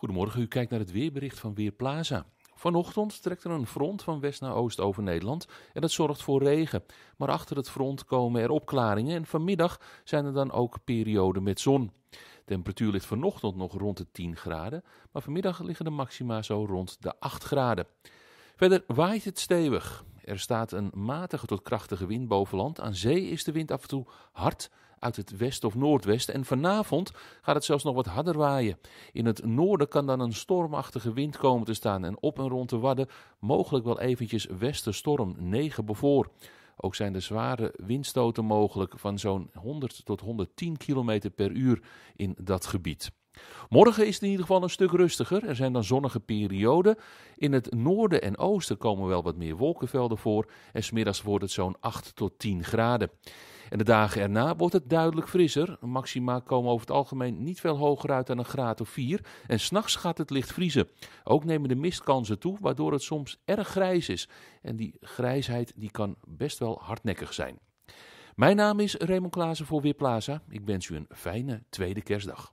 Goedemorgen, u kijkt naar het weerbericht van Weerplaza. Vanochtend trekt er een front van west naar oost over Nederland en dat zorgt voor regen. Maar achter het front komen er opklaringen en vanmiddag zijn er dan ook perioden met zon. De temperatuur ligt vanochtend nog rond de 10 graden, maar vanmiddag liggen de maxima zo rond de 8 graden. Verder waait het stevig. Er staat een matige tot krachtige wind boven land. Aan zee is de wind af en toe hard uit het west of noordwest En vanavond gaat het zelfs nog wat harder waaien. In het noorden kan dan een stormachtige wind komen te staan. En op en rond de Wadden mogelijk wel eventjes westenstorm 9 bevoor. Ook zijn er zware windstoten mogelijk van zo'n 100 tot 110 km per uur in dat gebied. Morgen is het in ieder geval een stuk rustiger. Er zijn dan zonnige perioden. In het noorden en oosten komen wel wat meer wolkenvelden voor. En smiddags wordt het zo'n 8 tot 10 graden. En de dagen erna wordt het duidelijk frisser. Maxima komen over het algemeen niet veel hoger uit dan een graad of 4. En s'nachts gaat het licht vriezen. Ook nemen de mistkansen toe, waardoor het soms erg grijs is. En die grijsheid die kan best wel hardnekkig zijn. Mijn naam is Raymond Klaassen voor Weerplaza. Ik wens u een fijne tweede kerstdag.